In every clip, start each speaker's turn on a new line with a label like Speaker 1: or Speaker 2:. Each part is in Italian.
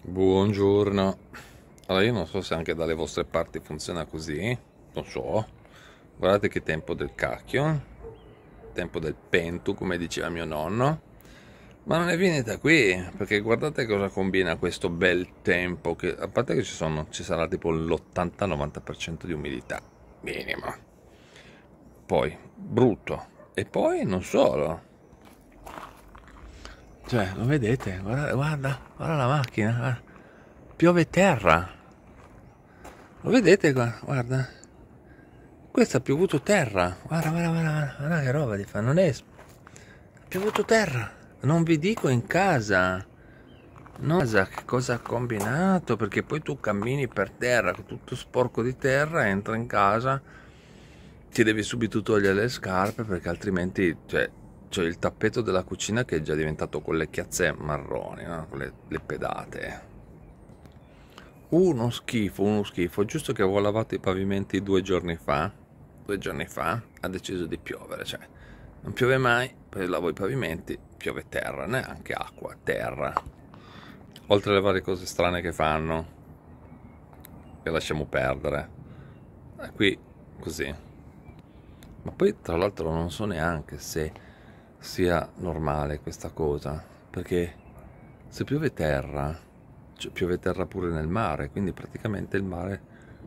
Speaker 1: Buongiorno. Allora io non so se anche dalle vostre parti funziona così, non so. Guardate che tempo del cacchio, tempo del pentu come diceva mio nonno. Ma non è finita qui, perché guardate cosa combina questo bel tempo, che a parte che ci, sono, ci sarà tipo l'80-90% di umidità, minima. Poi, brutto. E poi non solo, cioè, lo vedete? Guarda, guarda, guarda la macchina. Guarda. Piove terra. Lo vedete qua? Guarda. Questo ha piovuto terra. Guarda, guarda, guarda, guarda che roba di fa. Non è... Ha piovuto terra. Non vi dico in casa. No, che cosa ha combinato? Perché poi tu cammini per terra, con tutto sporco di terra, entra in casa, ti devi subito togliere le scarpe perché altrimenti, cioè, cioè il tappeto della cucina che è già diventato con le chiazze marroni, no? con le, le, pedate. Uno schifo, uno schifo. Giusto che avevo lavato i pavimenti due giorni fa, due giorni fa ha deciso di piovere, cioè non piove mai, poi lavo i pavimenti, piove terra, neanche acqua, terra. Oltre alle varie cose strane che fanno, che lasciamo perdere. E eh, qui così. Ma poi tra l'altro non so neanche se sia normale questa cosa, perché se piove terra, cioè piove terra pure nel mare, quindi praticamente il mare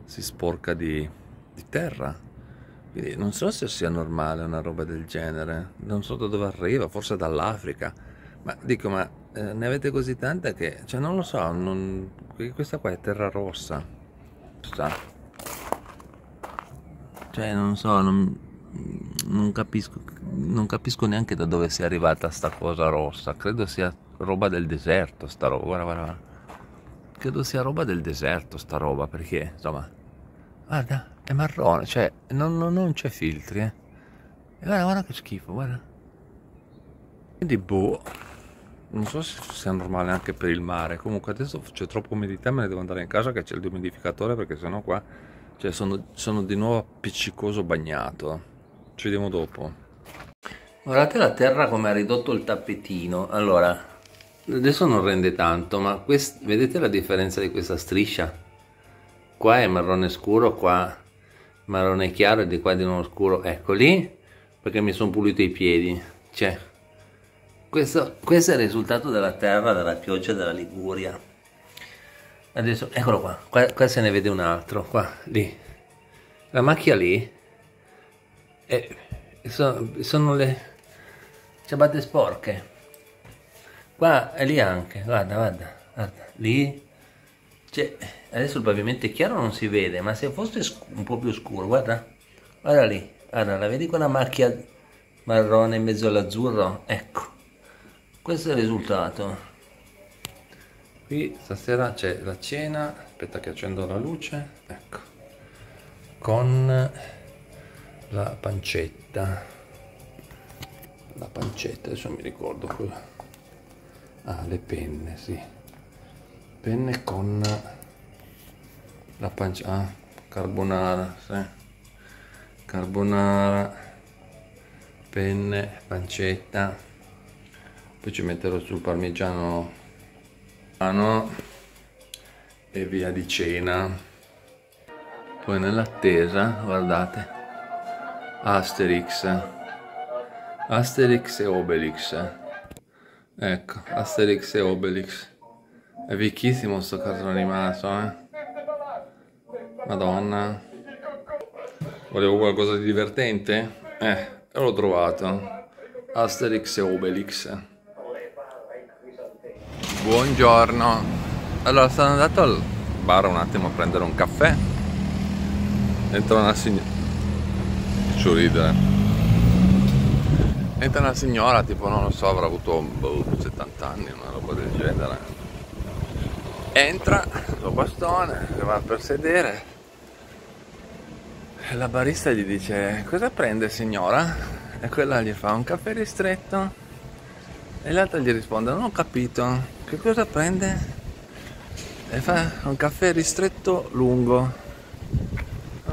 Speaker 1: si sporca di, di terra. Quindi non so se sia normale una roba del genere, non so da dove arriva, forse dall'Africa. Ma dico, ma eh, ne avete così tanta che, cioè non lo so, non... questa qua è terra rossa. Cioè non so, non Mm, non capisco, non capisco neanche da dove sia arrivata sta cosa rossa. Credo sia roba del deserto, sta roba. Guarda, guarda, guarda. Credo sia roba del deserto, sta roba, perché, insomma, guarda, è marrone, cioè, non, non, non c'è filtri, eh. E guarda, guarda che schifo, guarda. Quindi, boh, non so se sia normale anche per il mare. Comunque, adesso c'è troppo umidità, me ne devo andare in casa che c'è il dehumidificatore, perché sennò qua, cioè, sono, sono di nuovo appiccicoso bagnato. Ci vediamo dopo. Guardate la terra come ha ridotto il tappetino. Allora, adesso non rende tanto, ma quest... vedete la differenza di questa striscia? Qua è marrone scuro, qua marrone chiaro e di qua di nuovo scuro. Eccoli, perché mi sono pulito i piedi. Cioè, questo, questo è il risultato della terra, della pioggia, della Liguria. Adesso, eccolo qua, qua, qua se ne vede un altro, qua, lì. La macchia lì e eh, so, sono le ciabatte sporche qua e lì anche guarda guarda, guarda. lì cioè, adesso il pavimento è chiaro non si vede ma se fosse un po' più scuro guarda guarda lì guarda la vedi quella macchia marrone in mezzo all'azzurro ecco questo è il risultato qui stasera c'è la cena aspetta che accendo la luce ecco con la pancetta la pancetta adesso mi ricordo cosa ah le penne sì penne con la pancia ah, carbonara sì. carbonara penne pancetta poi ci metterò sul parmigiano pano e via di cena poi nell'attesa guardate Asterix Asterix e Obelix ecco Asterix e Obelix è vecchissimo sto cartone animato eh madonna volevo qualcosa di divertente eh l'ho trovato Asterix e Obelix buongiorno allora sono andato al bar un attimo a prendere un caffè entra una signora faccio ridere. Entra una signora, tipo, non lo so, avrà avuto boh, 70 anni, una roba del genere. Entra, lo bastone, va per sedere. La barista gli dice, cosa prende signora? E quella gli fa un caffè ristretto. E l'altra gli risponde, non ho capito, che cosa prende? E fa un caffè ristretto lungo.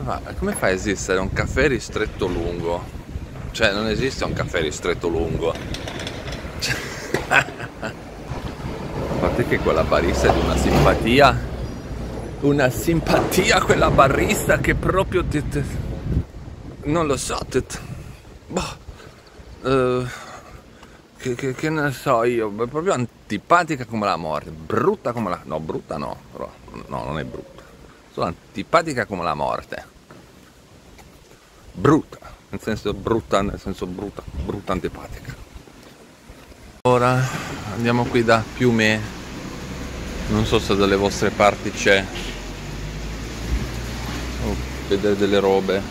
Speaker 1: Ma come fa a esistere un caffè ristretto lungo? Cioè, non esiste un caffè ristretto lungo. Cioè... a parte che quella barista è di una simpatia. Una simpatia quella barista che proprio ti... ti... Non lo so, ti... Boh. Uh, che, che, che, ne so io, è proprio antipatica come la morte, brutta come la... No, brutta no, no, non è brutta, Sono antipatica come la morte brutta, nel senso brutta, nel senso brutta, brutta antipatica. Ora andiamo qui da Piume, non so se dalle vostre parti c'è, oh, vedere delle robe.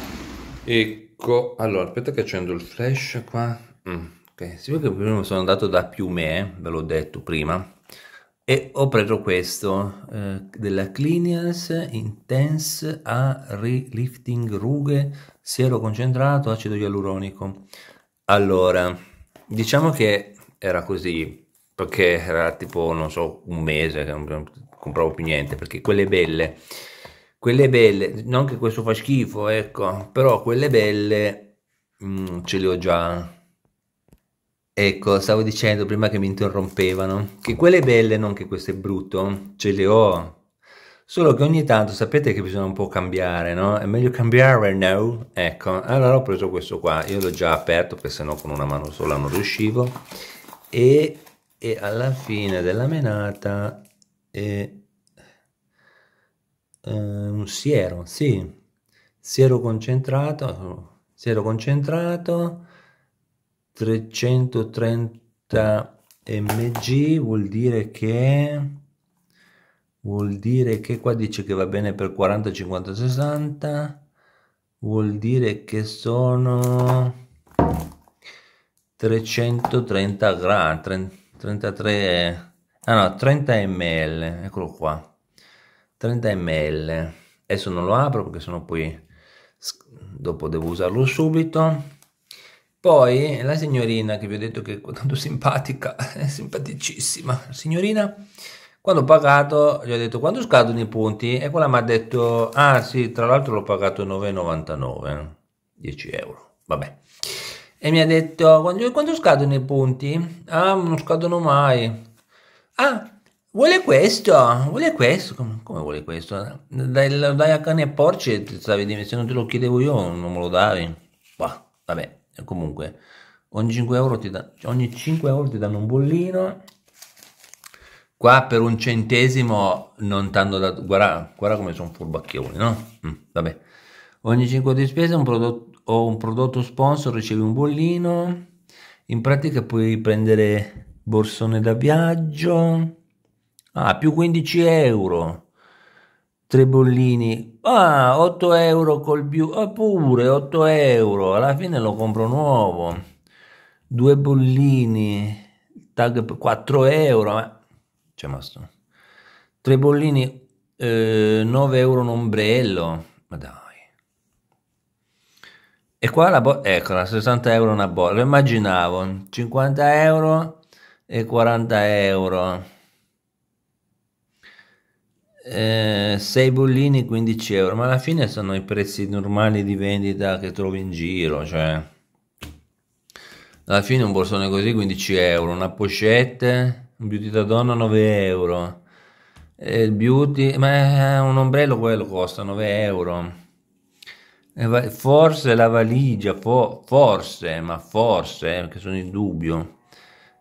Speaker 1: Ecco, allora aspetta che accendo il flash qua. Mm, ok, siccome sì, prima sono andato da Piume, ve l'ho detto prima, e ho preso questo eh, della Cleaners Intense a Relifting Rughe siero concentrato, acido ialuronico. Allora, diciamo che era così, perché era tipo, non so, un mese che non compravo più niente, perché quelle belle, quelle belle, non che questo fa schifo, ecco, però quelle belle mh, mm, ce le ho già. Ecco, stavo dicendo prima che mi interrompevano, che quelle belle, non che queste brutto, ce le ho Solo che ogni tanto sapete che bisogna un po' cambiare, no? È meglio cambiare no? Ecco, allora ho preso questo qua. Io l'ho già aperto perché sennò con una mano sola non riuscivo. E, e alla fine della menata è eh, un siero, sì. Siero concentrato, siero concentrato, 330 mg vuol dire che vuol dire che qua dice che va bene per 40 50 60 vuol dire che sono 330 gradi 33 ah no 30 ml eccolo qua 30 ml adesso non lo apro perché sono poi dopo devo usarlo subito poi la signorina che vi ho detto che è tanto simpatica è simpaticissima signorina quando ho pagato, gli ho detto quando scadono i punti e quella mi ha detto, ah sì, tra l'altro l'ho pagato 9,99, 10 euro, vabbè. E mi ha detto, quando, quando scadono i punti? Ah, non scadono mai. Ah, vuole questo, vuole questo, come, come vuole questo? Dai, lo dai a cane e porci, stavi, se non te lo chiedevo io non me lo davi. Bah, vabbè, comunque, ogni 5 euro ti, da, ogni 5 euro ti danno un bollino Qua per un centesimo non tanto da... Guarda, guarda come sono furbacchioni, no? Mm, vabbè. Ogni 5 di spesa un prodotto, o un prodotto sponsor ricevi un bollino. In pratica puoi prendere borsone da viaggio. Ah, più 15 euro. Tre bollini. Ah, 8 euro col più. Oppure ah, 8 euro. Alla fine lo compro nuovo. Due bollini. Tag 4 euro c'è ma sto... Tre bollini, eh, 9 euro un ombrello. Ma dai. E qua la bo- eccola, 60 euro una bolla. Lo immaginavo, 50 euro e 40 euro. Eh, 6 bollini 15 euro ma alla fine sono i prezzi normali di vendita che trovi in giro cioè alla fine un borsone così 15 euro una pochette un beauty da donna 9 euro e il beauty ma un ombrello quello costa 9 euro va, forse la valigia fo, forse ma forse perché sono in dubbio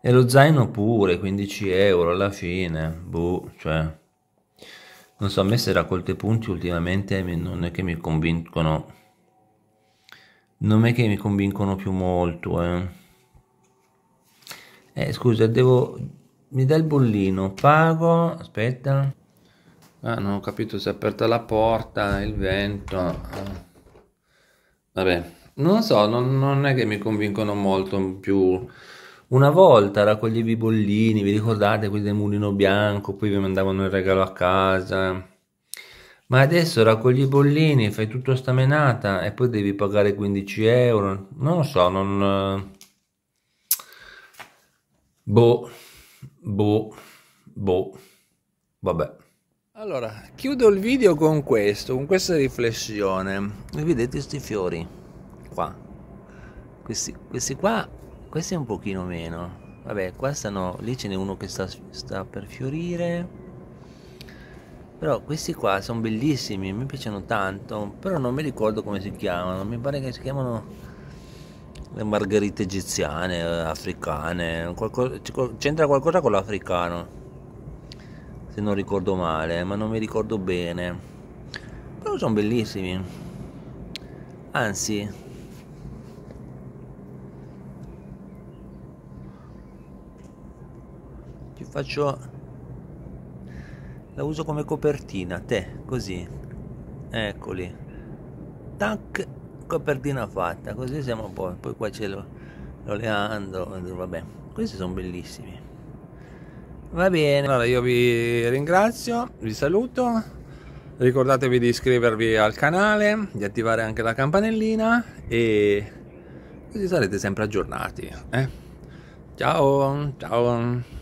Speaker 1: e lo zaino pure 15 euro alla fine boh cioè non so a me se raccolte punti ultimamente non è che mi convincono non è che mi convincono più molto eh. Eh, scusa devo mi dà il bollino, pago, aspetta, ah, non ho capito se è aperta la porta, il vento, vabbè, non lo so, non, non, è che mi convincono molto più. Una volta raccoglievi i bollini, vi ricordate quelli del mulino bianco, poi vi mandavano il regalo a casa, ma adesso raccogli i bollini, fai tutta sta menata e poi devi pagare 15 euro, non lo so, non... Eh. Boh. Boh, boh, vabbè. Allora, chiudo il video con questo, con questa riflessione. vedete questi fiori qua. Questi, questi qua, questi un pochino meno. Vabbè, qua stanno, lì ce n'è uno che sta, sta per fiorire. Però questi qua sono bellissimi, mi piacciono tanto, però non mi ricordo come si chiamano, mi pare che si chiamano le margherite egiziane, eh, africane, qualcosa, c'entra qualcosa con l'africano, se non ricordo male, ma non mi ricordo bene. Però sono bellissimi. Anzi, ci faccio... La uso come copertina, te, così. Eccoli. Tac copertina fatta, così siamo a posto. Poi qua c'è l'oleandro, vabbè, questi sono bellissimi. Va bene. Allora io vi ringrazio, vi saluto. Ricordatevi di iscrivervi al canale, di attivare anche la campanellina e così sarete sempre aggiornati. Eh? Ciao, ciao.